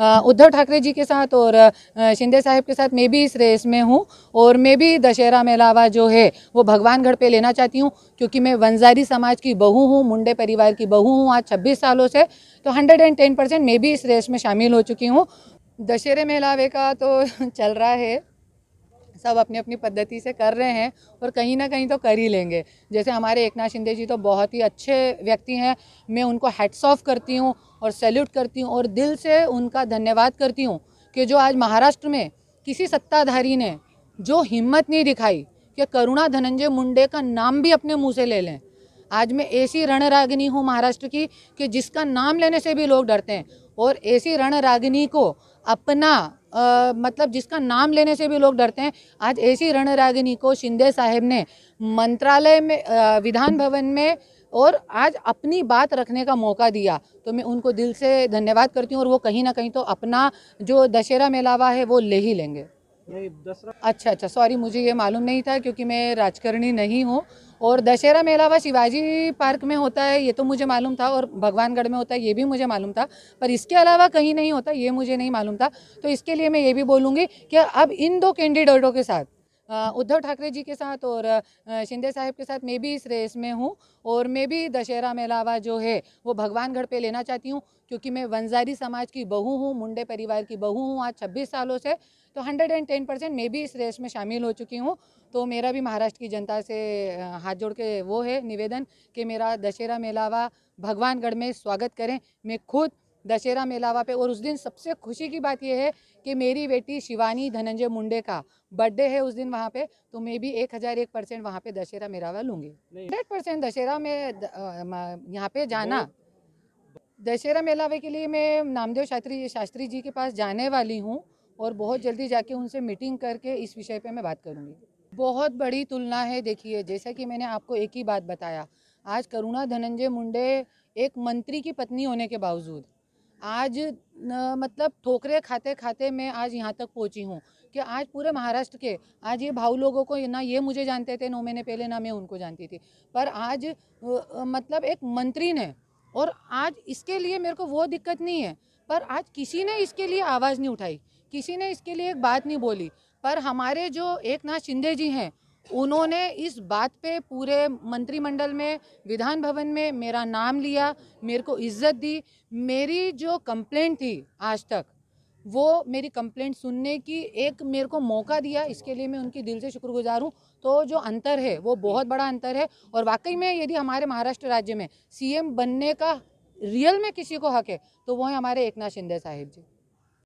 उद्धव ठाकरे जी के साथ और शिंदे साहब के साथ मैं भी इस रेस में हूँ और मैं भी दशहरा मेलावा जो है वो भगवान घर पे लेना चाहती हूँ क्योंकि मैं वंजारी समाज की बहू हूँ मुंडे परिवार की बहू हूँ आज छब्बीस सालों से तो हंड्रेड एंड टेन परसेंट मैं भी इस रेस में शामिल हो चुकी हूँ दशहरे मेलावे का तो चल रहा है सब अपनी अपनी पद्धति से कर रहे हैं और कहीं ना कहीं तो कर ही लेंगे जैसे हमारे एक शिंदे जी तो बहुत ही अच्छे व्यक्ति हैं मैं उनको हेड्स ऑफ करती हूँ और सैल्यूट करती हूँ और दिल से उनका धन्यवाद करती हूँ कि जो आज महाराष्ट्र में किसी सत्ताधारी ने जो हिम्मत नहीं दिखाई कि करुणा धनंजय मुंडे का नाम भी अपने मुंह से ले लें आज मैं ऐसी रणरागिनी हूँ महाराष्ट्र की कि जिसका नाम लेने से भी लोग डरते हैं और ऐसी रणरागिनी को अपना आ, मतलब जिसका नाम लेने से भी लोग डरते हैं आज ऐसी रणरागिनी को शिंदे साहब ने मंत्रालय में आ, विधान भवन में और आज अपनी बात रखने का मौका दिया तो मैं उनको दिल से धन्यवाद करती हूँ और वो कहीं ना कहीं तो अपना जो दशहरा मेलावा है वो ले ही लेंगे अच्छा अच्छा सॉरी मुझे ये मालूम नहीं था क्योंकि मैं राजकरणी नहीं हूँ और दशहरा मेला व शिवाजी पार्क में होता है ये तो मुझे मालूम था और भगवानगढ़ में होता है ये भी मुझे मालूम था पर इसके अलावा कहीं नहीं होता ये मुझे नहीं मालूम था तो इसके लिए मैं ये भी बोलूँगी कि अब इन दो कैंडिडेटों के साथ उद्धव ठाकरे जी के साथ और शिंदे साहब के साथ मैं भी इस रेस में हूँ और मैं भी दशहरा मेलावा जो है वो भगवानगढ़ पे लेना चाहती हूँ क्योंकि मैं वंजारी समाज की बहू हूँ मुंडे परिवार की बहू हूँ आज छब्बीस सालों से तो हंड्रेड एंड टेन परसेंट मैं भी इस रेस में शामिल हो चुकी हूँ तो मेरा भी महाराष्ट्र की जनता से हाथ जोड़ के वो है निवेदन कि मेरा दशहरा मेलावा भगवानगढ़ में स्वागत करें मैं खुद दशहरा मेलावा पे और उस दिन सबसे खुशी की बात यह है कि मेरी बेटी शिवानी धनंजय मुंडे का बर्थडे है उस दिन वहाँ पे तो मैं भी एक हज़ार एक परसेंट वहाँ पे दशहरा मेलावा लूँगी हंड्रेड परसेंट दशहरा में यहाँ पे जाना दशहरा मेलावे के लिए मैं नामदेव शास्त्री शास्त्री जी के पास जाने वाली हूँ और बहुत जल्दी जाके उनसे मीटिंग करके इस विषय पर मैं बात करूँगी बहुत बड़ी तुलना है देखिए जैसा कि मैंने आपको एक ही बात बताया आज करुणा धनंजय मुंडे एक मंत्री की पत्नी होने के बावजूद आज न, मतलब ठोकरे खाते खाते मैं आज यहाँ तक पहुँची हूँ कि आज पूरे महाराष्ट्र के आज ये भाव लोगों को ना ये मुझे जानते थे नौ महीने पहले ना मैं उनको जानती थी पर आज मतलब एक मंत्री ने और आज इसके लिए मेरे को वो दिक्कत नहीं है पर आज किसी ने इसके लिए आवाज़ नहीं उठाई किसी ने इसके लिए एक बात नहीं बोली पर हमारे जो एक नाथ शिंदे जी हैं उन्होंने इस बात पे पूरे मंत्रिमंडल में विधान भवन में मेरा नाम लिया मेरे को इज्जत दी मेरी जो कंप्लेंट थी आज तक वो मेरी कंप्लेंट सुनने की एक मेरे को मौका दिया इसके लिए मैं उनकी दिल से शुक्रगुजार हूँ तो जो अंतर है वो बहुत बड़ा अंतर है और वाकई में यदि हमारे महाराष्ट्र राज्य में सीएम बनने का रियल में किसी को हक है तो वो है हमारे एकनाथ शिंदे साहिब जी